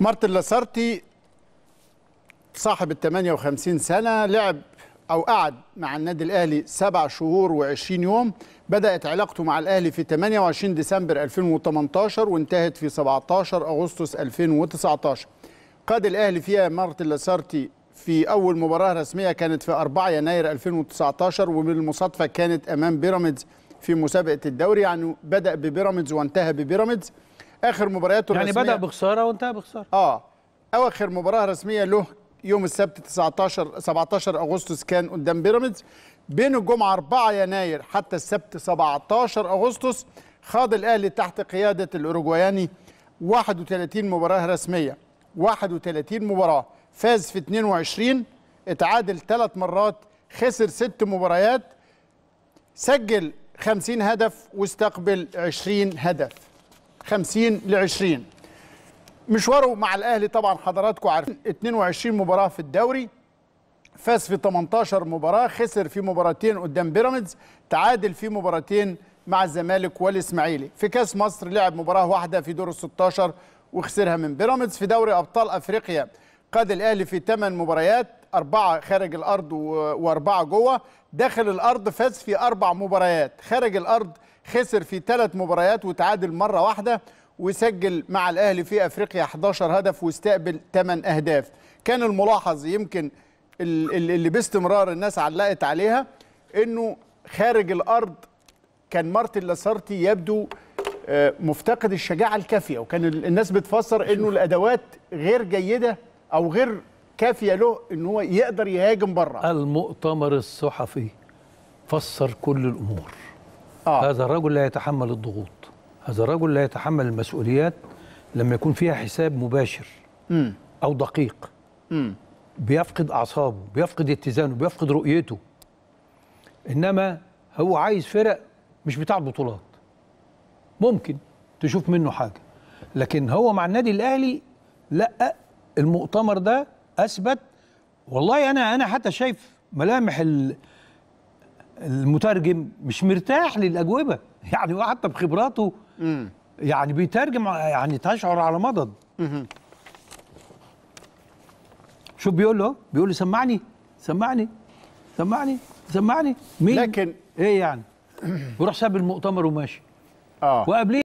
مارتن لاسارتي صاحب ال 58 سنه لعب او قعد مع النادي الاهلي سبع شهور و20 يوم بدات علاقته مع الاهلي في 28 ديسمبر 2018 وانتهت في 17 اغسطس 2019 قاد الاهلي فيها مارتن لاسارتي في اول مباراه رسميه كانت في 4 يناير 2019 وبالمصادفه كانت امام بيراميدز في مسابقه الدوري يعني بدا ببيراميدز وانتهى ببيراميدز اخر مبارياته يعني الرسميه بدا بخساره وانتهى بخساره اه اواخر مباراه رسميه له يوم السبت 19 17 اغسطس كان قدام بيراميدز بين الجمعه 4 يناير حتى السبت 17 اغسطس خاض الاهلي تحت قياده الاوروجواياني 31 مباراه رسميه 31 مباراه فاز في 22 اتعادل ثلاث مرات خسر ست مباريات سجل 50 هدف واستقبل 20 هدف 50 ل 20 مشواره مع الاهلي طبعا حضراتكم عارفين 22 مباراه في الدوري فاز في 18 مباراه خسر في مباراتين قدام بيراميدز تعادل في مباراتين مع الزمالك والاسماعيلي في كاس مصر لعب مباراه واحده في دور ال 16 وخسرها من بيراميدز في دوري ابطال افريقيا قاد الاهلي في 8 مباريات أربعة خارج الأرض وأربعة جوه داخل الأرض فاز في أربع مباريات خارج الأرض خسر في ثلاث مباريات وتعادل مرة واحدة وسجل مع الأهلي في أفريقيا 11 هدف واستقبل 8 أهداف كان الملاحظ يمكن اللي باستمرار الناس علقت عليها أنه خارج الأرض كان مارتن لاسارتي يبدو آه، مفتقد الشجاعة الكافية وكان الناس بتفسر أنه الأدوات غير جيدة أو غير كافية له ان هو يقدر يهاجم بره المؤتمر الصحفي فسر كل الأمور آه. هذا الرجل لا يتحمل الضغوط هذا الرجل لا يتحمل المسؤوليات لما يكون فيها حساب مباشر م. أو دقيق م. بيفقد أعصابه بيفقد اتزانه بيفقد رؤيته إنما هو عايز فرق مش بتاع بطولات ممكن تشوف منه حاجة لكن هو مع النادي الأهلي لا المؤتمر ده أثبت والله أنا أنا حتى شايف ملامح ال المترجم مش مرتاح للاجوبه يعني وحتى بخبراته مم. يعني بيترجم يعني تشعر على مضض مم. شو بيقول له بيقول له سمعني سمعني سمعني سمعني مين لكن ايه يعني وراح ساب المؤتمر وماشي اه وقبليه